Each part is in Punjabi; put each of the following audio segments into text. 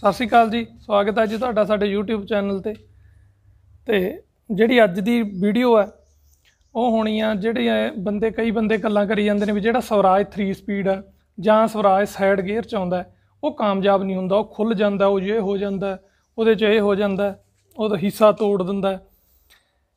ਸਤਿ ਸ਼੍ਰੀ ਅਕਾਲ ਜੀ ਸਵਾਗਤ ਹੈ ਜੀ ਤੁਹਾਡਾ ਸਾਡੇ YouTube ਚੈਨਲ ਤੇ ਤੇ ਜਿਹੜੀ ਅੱਜ ਦੀ ਵੀਡੀਓ ਹੈ ਉਹ ਹੋਣੀ ਆ ਜਿਹੜੇ ਬੰਦੇ ਕਈ ਬੰਦੇ ਗੱਲਾਂ ਕਰੀ ਜਾਂਦੇ ਨੇ ਵੀ ਜਿਹੜਾ ਸਵਰਾਜ 3 ਸਪੀਡ ਆ ਜਾਂ ਸਵਰਾਜ ਸਾਈਡ ਗੇਅਰ ਚ ਆਉਂਦਾ ਉਹ ਕਾਮਯਾਬ ਨਹੀਂ ਹੁੰਦਾ ਉਹ ਖੁੱਲ ਜਾਂਦਾ ਉਹ ਜੇ ਹੋ ਜਾਂਦਾ ਉਹਦੇ ਚ ਇਹ ਹੋ ਜਾਂਦਾ ਉਹਦਾ ਹਿੱਸਾ ਤੋੜ ਦਿੰਦਾ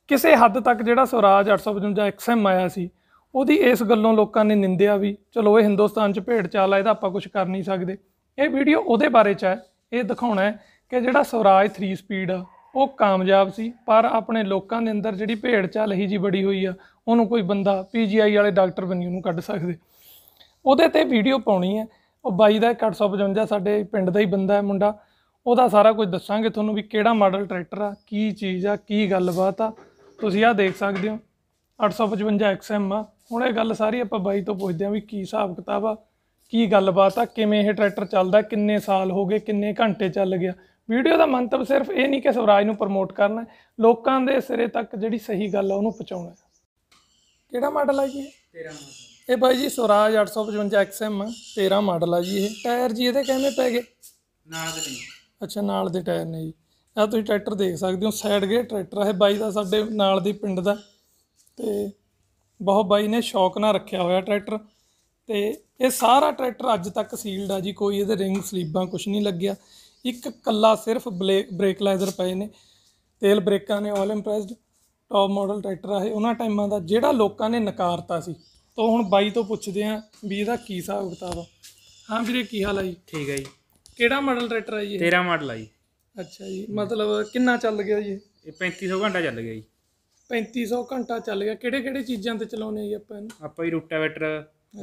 ਕਿਸੇ ਹੱਦ ਤੱਕ ਜਿਹੜਾ ਸਵਰਾਜ 855 XM ਆਇਆ ਸੀ ਉਹਦੀ ਇਸ ਗੱਲੋਂ ਲੋਕਾਂ ਨੇ ਨਿੰਦਿਆ ਵੀ ਚਲੋ ਇਹ ਹਿੰਦੁਸਤਾਨ ਚ ਭੇਡ ਚਾਲ ਆ ਇਹਦਾ ਆਪਾਂ ਕੁਝ ਕਰ ਨਹੀਂ ਸਕਦੇ ਇਹ ਵੀਡੀਓ ਉਹਦੇ ਬਾਰੇ ਚ ਹੈ ਇਹ ਦਿਖਾਉਣਾ ਹੈ ਕਿ ਜਿਹੜਾ ਸਵਰਾਜ 3 ਸਪੀਡ ਆ ਉਹ ਕਾਮਯਾਬ ਸੀ ਪਰ ਆਪਣੇ ਲੋਕਾਂ ਦੇ ਅੰਦਰ ਜਿਹੜੀ ਭੇੜ ਚੱਲ ਹੀ ਜੀ ਬੜੀ ਹੋਈ ਆ ਉਹਨੂੰ ਕੋਈ ਬੰਦਾ ਪੀਜੀਆਈ ਵਾਲੇ ਡਾਕਟਰ ਬਣੀ ਉਹਨੂੰ ਕੱਢ ਸਕਦੇ ਉਹਦੇ ਤੇ ਵੀਡੀਓ ਪਾਉਣੀ ਹੈ ਉਹ ਬਾਈ ਦਾ 855 ਸਾਡੇ ਪਿੰਡ ਦਾ ਹੀ ਬੰਦਾ ਹੈ ਮੁੰਡਾ ਉਹਦਾ ਸਾਰਾ ਕੁਝ ਦੱਸਾਂਗੇ ਤੁਹਾਨੂੰ ਵੀ ਕਿਹੜਾ ਮਾਡਲ ਟਰੈਕਟਰ ਆ ਕੀ ਚੀਜ਼ ਆ ਕੀ ਗੱਲਬਾਤ ਆ ਤੁਸੀਂ ਆ ਦੇਖ ਸਕਦੇ ਹੋ 855 XM ਆ ਹੁਣ ਇਹ ਗੱਲ ਸਾਰੀ ਆਪਾਂ ਬਾਈ ਤੋਂ ਪੁੱਛਦੇ ਆ ਵੀ ਕੀ ਹਿਸਾਬ ਕਿਤਾਬ ਆ ਕੀ ਗੱਲਬਾਤ ਆ ਕਿਵੇਂ ਇਹ ਟਰੈਕਟਰ ਚੱਲਦਾ ਕਿੰਨੇ ਸਾਲ ਹੋ ਗਏ ਕਿੰਨੇ ਘੰਟੇ ਚੱਲ ਗਿਆ ਵੀਡੀਓ ਦਾ ਮੰਤਵ ਸਿਰਫ ਇਹ ਨਹੀਂ ਕਿ ਸਵਰਾਜ ਨੂੰ ਪ੍ਰਮੋਟ ਕਰਨਾ ਲੋਕਾਂ ਦੇ ਸਿਰੇ ਤੱਕ ਜਿਹੜੀ ਸਹੀ ਗੱਲ ਆ ਉਹਨੂੰ ਪਹੁੰਚਾਉਣਾ ਕਿਹੜਾ ਮਾਡਲ ਆ ਜੀ 13 ਮਾਡਲ ਇਹ ਬਾਈ ਜੀ ਸਵਰਾਜ 855 XM 13 ਮਾਡਲ ਆ ਜੀ ਇਹ ਟਾਇਰ ਜੀ ਇਹਦੇ ਕਿਵੇਂ ਪੈ ਗਏ ਨਾਲ ਦੇ ਨਹੀਂ ਅੱਛਾ ਨਾਲ ਦੇ ਟਾਇਰ ਨੇ ਜੀ ਆ ਤੁਸੀਂ ਟਰੈਕਟਰ ਦੇਖ ਸਕਦੇ ਹੋ ਸਾਈਡ ਗੇ ਟਰੈਕਟਰ ਹੈ ਬਾਈ ਦਾ ਸਾਡੇ ਨਾਲ ਦੀ ਪਿੰਡ ਦਾ ਤੇ ਬਹੁਤ ਬਾਈ ਨੇ ਸ਼ੌਕ ਨਾਲ ਰੱਖਿਆ ਹੋਇਆ ਟਰੈਕਟਰ ਤੇ ਇਹ ਸਾਰਾ ਟਰੈਕਟਰ ਅੱਜ ਤੱਕ ਸੀਲਡ ਆ ਜੀ ਕੋਈ ਇਹਦੇ ਰਿੰਗ ਸਲੀਬਾਂ ਕੁਝ ਨਹੀਂ ਲੱਗਿਆ ਇੱਕ ਕੱਲਾ ਸਿਰਫ ਬ੍ਰੇਕ ਲਾਈਜ਼ਰ ਪਏ ਨੇ ਤੇਲ ਬ੍ਰੇਕਾਂ ਨੇ all impressed top model tractor ਆ ਇਹ ਉਹਨਾਂ ਟਾਈਮਾਂ ਦਾ ਜਿਹੜਾ ਲੋਕਾਂ ਨੇ ਨਕਾਰਤਾ ਸੀ ਤੋਂ ਹੁਣ ਬਾਈ ਤੋਂ ਪੁੱਛਦੇ ਆ ਵੀ ਇਹਦਾ ਕੀ ਹਿਸਾਬ ਕਿਤਾਬ ਆ ਹਾਂ ਵੀਰੇ ਕੀ ਹਾਲ ਆ ਜੀ ਠੀਕ ਹੈ ਜੀ ਕਿਹੜਾ ਮਾਡਲ ਟਰੈਕਟਰ ਆ ਜੀ ਇਹ 13 ਮਾਡਲ ਆ ਜੀ ਅੱਛਾ ਜੀ ਮਤਲਬ ਕਿੰਨਾ ਚੱਲ ਗਿਆ ਜੀ ਇਹ 3500 ਘੰਟਾ ਚੱਲ ਗਿਆ ਜੀ 3500 ਘੰਟਾ ਚੱਲ ਗਿਆ ਕਿਹੜੇ ਕਿਹੜੇ ਚੀਜ਼ਾਂ ਤੇ ਚਲਾਉਨੇ ਜੀ ਆਪਾਂ ਇਹਨੂੰ ਆਪਾਂ ਹੀ ਰੂਟਾਵੇਟਰ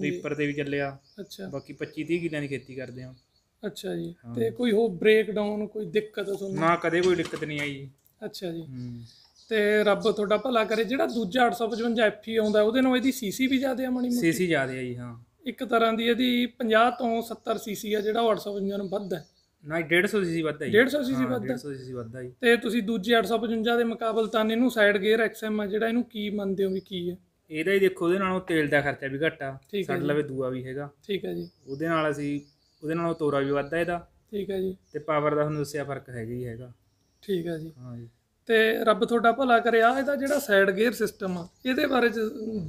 ਰੀਪਰ ਤੇ ਵੀ ਚੱਲਿਆ ਅੱਛਾ ਬਾਕੀ 25 30 ਕਿੱਲਿਆਂ ਦੀ ਖੇਤੀ ਕਰਦੇ ਆ ਅੱਛਾ ਜੀ ਤੇ ਕੋਈ ਹੋ ਬ੍ਰੇਕ ਡਾਊਨ ਕੋਈ ਦਿੱਕਤ ਤੁਹਾਨੂੰ ਨਾ ਕਦੇ ਕੋਈ ਦਿੱਕਤ ਨਹੀਂ ਆਈ ਅੱਛਾ ਜੀ ਤੇ ਰੱਬ ਤੁਹਾਡਾ ਭਲਾ ਕਰੇ ਜਿਹੜਾ ਦੂਜਾ 855 FE ਆਉਂਦਾ ਉਹਦੇ ਨਾਲ ਇਹਦੀ ਸੀਸੀ ਵੀ ਜ਼ਿਆਦਾ ਆ ਮਣੀ ਮੋਟੀ ਸੀਸੀ ਜ਼ਿਆਦਾ ਆ ਜੀ ਹਾਂ ਇੱਕ ਤਰ੍ਹਾਂ ਦੀ ਇਹਦੀ 50 ਤੋਂ 70 ਸੀਸੀ ਆ ਜਿਹੜਾ 855 ਨੂੰ ਵੱਧ ਹੈ ਨਾ 150 ਸੀਸੀ ਵੱਧ ਹੈ 150 ਸੀਸੀ ਵੱਧ 150 ਸੀਸੀ ਵੱਧ ਹੈ ਤੇ ਤੁਸੀਂ ਦੂਜੇ 855 ਦੇ ਤਾਂ ਇਹਨੂੰ ਸਾਈਡ ਗੇਅਰ ਐਕਸਐਮ ਆ ਜਿਹੜਾ ਇਹਨੂੰ ਕੀ ਮੰਨਦੇ ਹੋ ਵੀ ਕੀ ਹੈ ਇਹਦਾ ਹੀ ਦੇਖੋ ਉਹਦੇ ਨਾਲੋਂ ਤੇਲ ਦਾ ਖਰਚਾ ਵੀ ਘਟਾ ਠੀਕ ਸਾਡੇ ਲਵੇ ਦੂਆ ਵੀ ਹੈਗਾ ਠੀਕ ਹੈ ਜੀ ਉਹਦੇ ਨਾਲ ਅਸੀਂ ਉਹਦੇ ਨਾਲੋਂ ਤੋਰਾ ਵੀ ਵੱਧਦਾ ਇਹਦਾ ਠੀਕ ਹੈ ਜੀ ਤੇ ਪਾਵਰ ਦਾ ਤੁਹਾਨੂੰ ਦੱਸਿਆ ਫਰਕ ਹੈਗਾ ਹੀ ਹੈਗਾ ਠੀਕ ਹੈ ਜੀ ਹਾਂ ਜੀ ਤੇ ਰੱਬ ਤੁਹਾਡਾ ਭਲਾ ਕਰਿਆ ਇਹਦਾ ਜਿਹੜਾ ਸਾਈਡ ਗੇਅਰ ਸਿਸਟਮ ਆ ਇਹਦੇ ਬਾਰੇ ਚ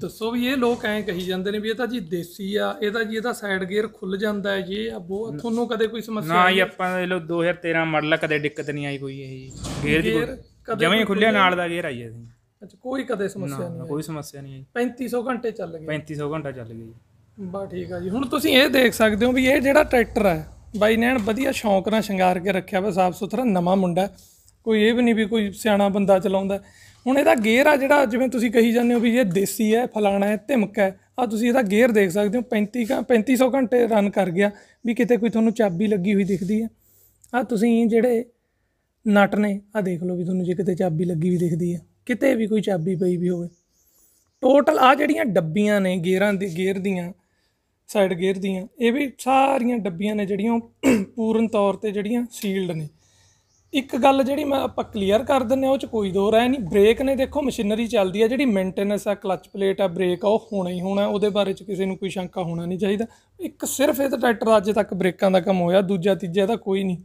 ਦੱਸੋ ਵੀ ਇਹ ਲੋਕ ਐਂ ਕਹੀ ਜਾਂਦੇ ਨੇ ਵੀ ਇਹ ਤਾਂ ਜੀ ਦੇਸੀ ਆ ਇਹਦਾ ਜੀ ਇਹਦਾ ਸਾਈਡ ਗੇਅਰ ਖੁੱਲ ਜਾਂਦਾ ਹੈ ਜੀ ਆ ਬੋ ਤੁਹਾਨੂੰ ਕਦੇ ਕੋਈ ਸਮੱਸਿਆ ਨਾ ਜੀ ਆਪਾਂ ਦੇ ਲੋ 2013 ਮਾਡਲ ਕਦੇ ਦਿੱਕਤ ਨਹੀਂ ਆਈ ਕੋਈ ਇਹ ਜੀ ਗੇਅਰ ਦੀ ਖੁੱਲਿਆ ਨਾਲ ਦਾ ਗੇਅਰ ਆਈ ਜੀ ਅੱਛਾ ਕੋਈ ਕਦੇ ਸਮੱਸਿਆ ਨਹੀਂ ਨਾ ਕੋਈ ਸਮੱਸਿਆ ਨਹੀਂ ਆਈ 3500 ਘੰਟੇ ਚੱਲ ਗਏ 3500 ਘੰਟਾ ਚੱਲ ਗਿਆ ਜੀ ਬਾ ਠੀਕ ਆ ਜੀ ਹੁਣ ਤੁਸੀਂ ਇਹ ਦੇਖ ਸਕਦੇ ਹੋ ਵੀ ਇਹ ਜਿਹੜਾ ਟਰੈਕਟਰ ਹੈ ਬਾਈ ਨੇ ਐਨ ਵਧੀਆ ਸ਼ੌਂਕ ਨਾਲ ਸ਼ਿੰਗਾਰ ਕੇ ਰੱਖਿਆ ਵਾ ਸਾਫ ਸੁਥਰਾ ਨਵਾਂ ਮੁੰਡਾ ਕੋਈ ਇਹ ਵੀ ਨਹੀਂ ਵੀ ਕੋਈ ਸਿਆਣਾ ਬੰਦਾ ਚਲਾਉਂਦਾ ਹੁਣ ਇਹਦਾ ਗੇਅਰ ਆ ਜਿਹੜਾ ਜਿਵੇਂ ਤੁਸੀਂ ਕਹੀ ਜਾਂਦੇ ਹੋ ਵੀ ਇਹ ਦੇਸੀ ਹੈ ਫਲਾਣਾ ਹੈ ਧਮਕਾ ਹੈ ਆ ਤੁਸੀਂ ਇਹਦਾ ਗੇਅਰ ਦੇਖ ਸਕਦੇ ਹੋ 35 3500 ਘੰਟੇ ਰਨ ਕਰ ਗਿਆ ਵੀ ਕਿਤੇ ਕੋਈ ਤੁਹਾਨੂੰ ਚਾਬੀ ਲੱਗੀ ਹੋਈ ਦਿਖਦੀ ਹੈ ਆ ਤੁਸੀਂ ਜਿਹੜੇ ਨਟ ਨੇ ਆ ਦੇਖ ਲਓ ਵੀ ਤੁਹਾਨੂੰ ਜੇ ਕਿਤੇ ਚਾਬੀ ਲੱਗੀ ਹੋਈ ਦਿਖਦੀ ਹੈ ਕਿਤੇ ਵੀ ਕੋਈ ਚਾਬੀ ਪਈ ਵੀ ਹੋਵੇ ਟੋਟਲ ਆ ਜਿਹੜੀਆਂ ਡੱਬੀਆਂ ਨੇ ਗੇਅਰਾਂ ਦੀ ਗੇਅਰ ਦੀਆਂ ਸਾਈਡ ਗੇਅਰ ਦੀਆਂ ਇਹ ਵੀ ਸਾਰੀਆਂ ਡੱਬੀਆਂ ਨੇ ਜਿਹੜੀਆਂ ਪੂਰਨ ਤੌਰ ਤੇ ਜਿਹੜੀਆਂ ਸੀਲਡ ਨੇ ਇੱਕ ਗੱਲ ਜਿਹੜੀ ਮੈਂ ਆਪਾਂ ਕਲੀਅਰ ਕਰ ਦਿੰਨੇ ਉਹ ਚ ਕੋਈ ਦੋ ਰਾਇ ਨਹੀਂ ਬ੍ਰੇਕ ਨੇ ਦੇਖੋ ਮਸ਼ੀਨਰੀ ਚੱਲਦੀ ਆ ਜਿਹੜੀ ਮੇਨਟੇਨੈਂਸ ਆ ਕਲਚ ਪਲੇਟ ਆ ਬ੍ਰੇਕ ਆ ਉਹ ਹੋਣਾ ਹੀ ਹੋਣਾ ਉਹਦੇ ਬਾਰੇ ਚ ਕਿਸੇ ਨੂੰ ਕੋਈ ਸ਼ੰਕਾ ਹੋਣਾ ਨਹੀਂ ਚਾਹੀਦਾ ਇੱਕ ਸਿਰਫ ਇਹ ਟਰੈਕਟਰ ਅੱਜ ਤੱਕ ਬ੍ਰੇਕਾਂ ਦਾ ਕੰਮ ਹੋਇਆ ਦੂਜਾ ਤੀਜਾ ਇਹਦਾ ਕੋਈ ਨਹੀਂ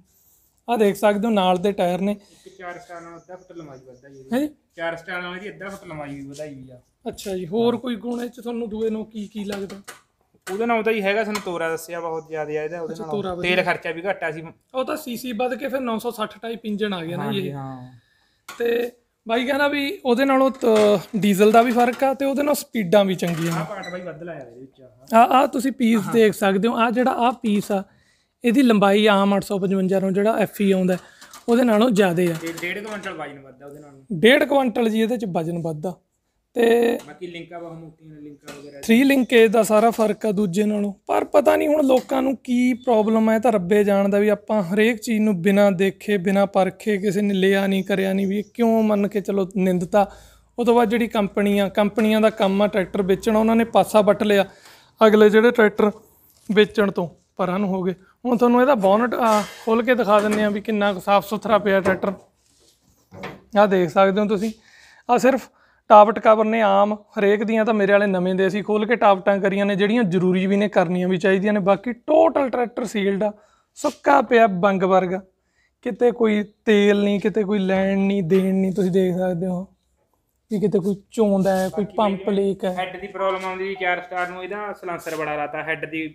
ਆ ਦੇਖ ਸਕਦੇ ਹੋ ਨਾਲ ਦੇ ਟਾਇਰ ਨੇ ਚਾਰ 4 ਸਟਾਰ ਨਾਲ ਅੱਧਾ ਫੁੱਟ ਲੰਮਾਈ ਵਧਾਈ ਹੈ ਜੀ 4 ਸਟਾਰ ਨਾਲ ਜੀ ਅੱਧਾ ਫੁੱਟ ਲੰਮਾਈ ਵਧਾਈ ਆ ਅੱਛਾ ਜੀ ਹੋਰ ਕੋਈ ਗੁਣ ਇਹ ਚ ਤੁਹਾਨੂੰ ਦੂਏ ਨੂੰ ਕੀ ਕੀ ਲੱਗਦਾ ਉਹਦੇ ਨਾਲ ਤਾਂ ਹੀ ਹੈਗਾ ਸਾਨੂੰ ਤੋਰਾ ਦੱਸਿਆ ਬਹੁਤ ਜ਼ਿਆਦਾ ਆ ਇਹਦਾ ਉਹਦੇ ਨਾਲ ਤੇਲ ਖਰਚਾ ਵੀ ਘਟਾ ਸੀ ਉਹ ਤਾਂ ਸੀਸੀ ਵੱਧ ਕੇ ਫਿਰ 960 ਟਾਈਪ ਇੰਜਨ ਆ ਗਿਆ ਨਾ ਜੀ ਇਹ। ਹਾਂ ਤੇ ਬਾਈ ਕਹਿੰਦਾ ਵੀ ਉਹਦੇ ਨਾਲੋਂ ਉਹ ਡੀਜ਼ਲ ਦਾ ਵੀ ਫਰਕ ਆ ਤੇ ਉਹਦੇ ਨਾਲ ਸਪੀਡਾਂ ਵੀ ਚੰਗੀਆਂ ਆ ਪਾਰਟ ਬਾਈ ਵੱਧ ਲਾਇਆ ਇਹਦੇ ਵਿੱਚ ਆ ਆ ਤੁਸੀਂ ਪੀਸ ਦੇਖ ਸਕਦੇ ਹੋ ਆ ਜਿਹੜਾ ਆ ਪੀਸ ਆ ਇਹਦੀ ਲੰਬਾਈ ਆਮ 855 ਨੂੰ ਜਿਹੜਾ ਐਫਈ e ਆਉਂਦਾ ਉਹਦੇ ਨਾਲੋਂ ਜ਼ਿਆਦਾ ਆ ਤੇ 1.5 ਕੁਇੰਟਲ ਵਜਨ ਵੱਧਦਾ ਉਹਦੇ ਨਾਲੋਂ 1.5 ਕੁਇੰਟਲ ਜੀ ਇਹਦੇ ਚ ਵਜਨ ਵੱਧਦਾ ਤੇ ਬਾਕੀ ਲਿੰਕਾਂ ਬਹੁਤ ਮੋਟੀਆਂ ਨੇ ਲਿੰਕਾਂ ਵਗੈਰਾ 3 ਲਿੰਕੇਜ ਦਾ ਸਾਰਾ ਫਰਕ ਆ ਦੂਜੇ ਨਾਲੋਂ ਪਰ ਪਤਾ ਨਹੀਂ ਹੁਣ ਲੋਕਾਂ ਨੂੰ ਕੀ ਪ੍ਰੋਬਲਮ ਆ ਤਾਂ ਰੱਬੇ ਜਾਣਦਾ ਵੀ ਆਪਾਂ ਹਰੇਕ ਚੀਜ਼ ਨੂੰ ਬਿਨਾ ਦੇਖੇ ਬਿਨਾ ਪਰਖੇ ਕਿਸੇ ਨੇ ਲਿਆ ਨਹੀਂ ਕਰਿਆ ਨਹੀਂ ਵੀ ਕਿਉਂ ਮੰਨ ਕੇ ਚਲੋ ਨਿੰਦਤਾ ਉਹ ਤੋਂ ਬਾਅਦ ਜਿਹੜੀ ਕੰਪਨੀਆਂ ਕੰਪਨੀਆਂ ਦਾ ਕੰਮ ਆ ਟਰੈਕਟਰ ਵੇਚਣਾ ਉਹਨਾਂ ਨੇ ਪਾਸਾ ਵੱਟ ਲਿਆ ਅਗਲੇ ਜਿਹੜੇ ਟਰੈਕਟਰ ਵੇਚਣ ਤੋਂ ਪਰਾਂ ਨੂੰ ਹੋ ਗਏ ਹੁਣ ਤੁਹਾਨੂੰ ਇਹਦਾ ਬੋਨਟ ਖੋਲ ਕੇ ਦਿਖਾ ਦਿੰਨੇ ਆ ਵੀ ਕਿੰਨਾ ਸਾਫ ਸੁਥਰਾ ਪਿਆ ਟਰੈਕਟਰ ਆ ਦੇਖ ਸਕਦੇ ਹੋ ਤੁਸੀਂ ਆ ਸਿਰਫ ਟਾਪ ਕਵਰ ਨੇ ਆਮ ਹਰੇਕ ਦੀਆਂ ਤਾਂ ਮੇਰੇ ਵਾਲੇ ਨਵੇਂ ਦੇ ਸੀ ਖੋਲ ਕੇ ਟਾਪਟਾਂ ਕਰੀਆਂ ਨੇ ਜਿਹੜੀਆਂ ਜ਼ਰੂਰੀ ਵੀ ਨੇ ਕਰਨੀਆਂ ਵੀ ਚਾਹੀਦੀਆਂ ਨੇ ਬਾਕੀ ਟੋਟਲ ਟਰੈਕਟਰ ਸੀਲਡ ਆ ਸੁੱਕਾ ਪਿਆ ਬੰਗ ਵਰਗਾ ਕਿਤੇ ਕੋਈ ਤੇਲ ਨਹੀਂ ਕਿਤੇ ਕੋਈ ਲੈਣ ਨਹੀਂ ਦੇਣ ਨਹੀਂ ਤੁਸੀਂ ਦੇਖ ਸਕਦੇ ਹੋ ਕਿ ਕਿਤੇ ਕੋਈ ਚੋਂਦਾ ਹੈ ਕੋਈ ਪੰਪ ਲੀਕ ਹੈ ਹੈਡ ਦੀ ਪ੍ਰੋਬਲਮ ਆਉਂਦੀ ਜੀ 4 ਸਟਾਰ ਨੂੰ ਇਹਦਾ ਸਲੈਂਸਰ ਬੜਾ ਲਾਤਾ ਹੈਡ ਦੀ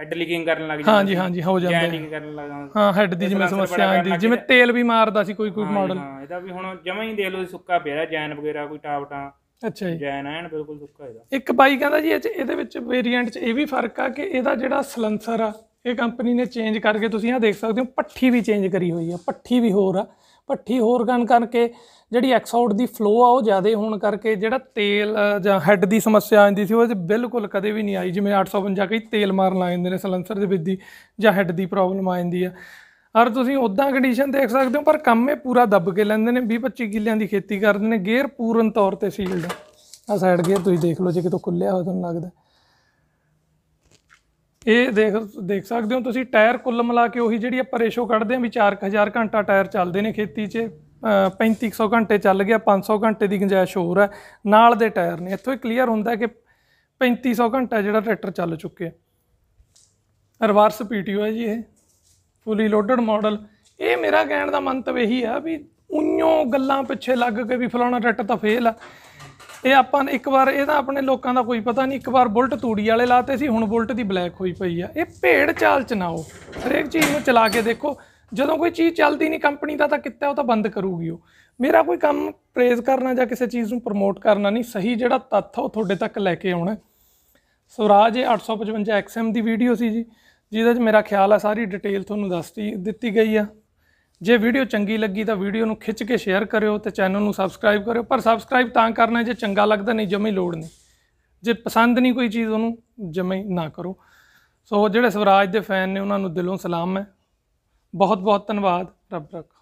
ਹੈਡ ਲੀਕਿੰਗ ਕਰਨ ਲੱਗ ਜਾਂਦਾ ਹਾਂਜੀ ਹਾਂਜੀ ਹੋ ਜਾਂਦਾ ਹੈ ਲੀਕਿੰਗ ਕਰਨ ਲੱਗ ਜਾਂਦਾ ਹਾਂ ਹੈਡ ਦੀ ਜਿਵੇਂ ਸਮੱਸਿਆ ਆਉਂਦੀ ਜਿਵੇਂ ਤੇਲ ਵੀ ਮਾਰਦਾ ਸੀ ਕੋਈ ਕੋਈ ਮਾਡਲ ਹਾਂ ਇਹਦਾ ਵੀ ਹੁਣ ਜਮਾ ਹੀ ਦੇਖ ਲਓ ਸੁੱਕਾ ਪਿਆ ਜੈਨ ਵਗੈਰਾ ਕੋਈ ਟਾਪਟਾਂ ਅੱਛਾ ਜੀ ਜੈਨ ਐਨ ਬਿਲਕੁਲ ਸੁੱਕਾ ਇਹਦਾ ਇੱਕ ਬਾਈ ਕਹਿੰਦਾ ਜੀ ਇਹਦੇ ਵਿੱਚ ਵੇਰੀਐਂਟ 'ਚ ਇਹ ਵੀ ਫਰਕ ਆ ਕਿ ਇਹਦਾ ਜਿਹੜਾ ਸਲੈਂਸਰ ਆ ਇਹ ਕੰਪਨੀ ਨੇ ਚੇਂਜ ਕਰਕੇ ਤੁਸੀਂ ਆ ਦੇਖ ਸਕਦੇ ਹੋ ਪੱਠੀ ਵੀ ਚੇਂਜ ਕਰੀ ਹੋਈ ਆ ਪੱਠੀ ਵੀ ਹੋਰ ਆ ਭੱਠੀ ਹੋਰ ਗਨ ਕਰਕੇ ਜਿਹੜੀ ਐਕਸਆਊਟ ਦੀ ਫਲੋ ਆ ਉਹ ਜ਼ਿਆਦਾ ਹੋਣ ਕਰਕੇ ਜਿਹੜਾ ਤੇਲ ਜਾਂ ਹੈੱਡ ਦੀ ਸਮੱਸਿਆ ਆਉਂਦੀ ਸੀ ਉਹ ਤੇ ਬਿਲਕੁਲ ਕਦੇ ਵੀ ਨਹੀਂ ਆਈ ਜਿਵੇਂ 850 ਕਈ ਤੇਲ ਮਾਰਨ ਲਾ ਜਾਂਦੇ ਨੇ ਸਲੈਂਸਰ ਦੇ ਵਿੱਚ ਦੀ ਜਾਂ ਹੈੱਡ ਦੀ ਪ੍ਰੋਬਲਮ ਆ ਜਾਂਦੀ ਆ ਔਰ ਤੁਸੀਂ ਉਦਾਂ ਕੰਡੀਸ਼ਨ ਦੇਖ ਸਕਦੇ ਹੋ ਪਰ ਕੰਮ ਇਹ ਪੂਰਾ ਦੱਬ ਕੇ ਲੈਂਦੇ ਨੇ 20 25 ਕਿੱਲਿਆਂ ਦੀ ਖੇਤੀ ਕਰਦੇ ਨੇ ਗੇਅਰ ਪੂਰਨ ਤੌਰ ਤੇ ਸੀਲਡ ਆ ਸਾਈਡ ਗੇਅਰ ਤੁਸੀਂ ਦੇਖ ਲਓ ਜੇ ਕਿਤੋਂ ਖੁੱਲਿਆ ਹੋਇਆ ਤੁਹਾਨੂੰ ਲੱਗਦਾ ਇਹ ਦੇਖ ਦੇਖ ਸਕਦੇ ਹੋ ਤੁਸੀਂ ਟਾਇਰ ਕੁੱਲ ਮਿਲਾ ਕੇ ਉਹੀ ਜਿਹੜੀ ਆਪਾਂ ਰੇਸ਼ੋ ਕੱਢਦੇ ਆ ਵੀ 4000 ਘੰਟਾ ਟਾਇਰ ਚੱਲਦੇ ਨੇ ਖੇਤੀ 'ਚ 3500 ਘੰਟੇ ਚੱਲ ਗਿਆ 500 ਘੰਟੇ ਦੀ ਗੁੰਜਾਇਸ਼ ਹੋਰ ਹੈ ਨਾਲ ਦੇ ਟਾਇਰ ਨੇ ਇੱਥੋਂ ਇਹ ਕਲੀਅਰ ਹੁੰਦਾ ਕਿ 3500 ਘੰਟਾ ਜਿਹੜਾ ਟਰੈਕਟਰ ਚੱਲ ਚੁੱਕਿਆ ਰਿਵਰਸ ਪੀਟੀਓ ਹੈ ਜੀ ਇਹ ਫੁੱਲੀ ਲੋਡਡ ਮਾਡਲ ਇਹ ਮੇਰਾ ਕਹਿਣ ਦਾ ਮੰਤਵ ਇਹੀ ਆ ਵੀ ਉਈਓ ਗੱਲਾਂ ਪਿੱਛੇ ਲੱਗ ਕੇ ਵੀ ਫਲਾਣਾ ਟਰੈਕਟਰ ਤਾਂ ਫੇਲ ਆ ਇਹ ਆਪਾਂ ਇੱਕ ਵਾਰ ਇਹ ਤਾਂ ਆਪਣੇ ਲੋਕਾਂ ਦਾ ਕੋਈ ਪਤਾ ਨਹੀਂ ਇੱਕ ਵਾਰ ਬੁਲਟ ਤੂੜੀ ਵਾਲੇ ਲਾਤੇ ਸੀ ਹੁਣ ਬੁਲਟ ਦੀ ਬਲੈਕ ਹੋਈ ਪਈ ਆ ਇਹ ਭੇੜ ਚਾਲ ਚ ਨਾ ਹੋ ਹਰੇਕ ਚੀਜ਼ ਨੂੰ ਚਲਾ ਕੇ ਦੇਖੋ ਜਦੋਂ ਕੋਈ ਚੀਜ਼ ਚੱਲਦੀ ਨਹੀਂ ਕੰਪਨੀ ਦਾ ਤਾਂ ਕਿੱਤਾ ਉਹ ਤਾਂ ਬੰਦ ਕਰੂਗੀ ਉਹ ਮੇਰਾ ਕੋਈ ਕੰਮ ਪ੍ਰੇਜ਼ ਕਰਨਾ ਜਾਂ ਕਿਸੇ ਚੀਜ਼ ਨੂੰ ਪ੍ਰਮੋਟ ਕਰਨਾ ਨਹੀਂ ਸਹੀ ਜਿਹੜਾ ਤੱਥ ਉਹ ਤੁਹਾਡੇ ਤੱਕ ਲੈ ਕੇ ਆਉਣਾ ਸਵਰਾਜ ਇਹ 855 XM ਦੀ ਵੀਡੀਓ ਸੀ ਜੀ ਜਿਹਦੇ ਵਿੱਚ ਮੇਰਾ ਖਿਆਲ ਆ ਸਾਰੀ ਡਿਟੇਲ ਤੁਹਾਨੂੰ ਦੱਸਤੀ ਦਿੱਤੀ ਗਈ ਆ ਜੇ ਵੀਡੀਓ ਚੰਗੀ ਲੱਗੀ ਤਾਂ ਵੀਡੀਓ ਨੂੰ ਖਿੱਚ ਕੇ ਸ਼ੇਅਰ ਕਰਿਓ ਤੇ ਚੈਨਲ ਨੂੰ ਸਬਸਕ੍ਰਾਈਬ ਕਰਿਓ ਪਰ ਸਬਸਕ੍ਰਾਈਬ ਤਾਂ ਕਰਨਾ ਜੇ ਚੰਗਾ ਲੱਗਦਾ ਨਹੀਂ ਜਮੇ ਲੋੜ ਨਹੀਂ ਜੇ ਪਸੰਦ ਨਹੀਂ ਕੋਈ ਚੀਜ਼ ਉਹਨੂੰ ਜਮੇ ਨਾ ਕਰੋ ਸੋ ਜਿਹੜੇ ਸਵਰਾਜ ਦੇ ਫੈਨ ਨੇ ਉਹਨਾਂ ਨੂੰ ਦਿਲੋਂ ਸਲਾਮ ਹੈ ਬਹੁਤ ਬਹੁਤ ਧੰਨਵਾਦ ਰੱਬ ਰੱਖ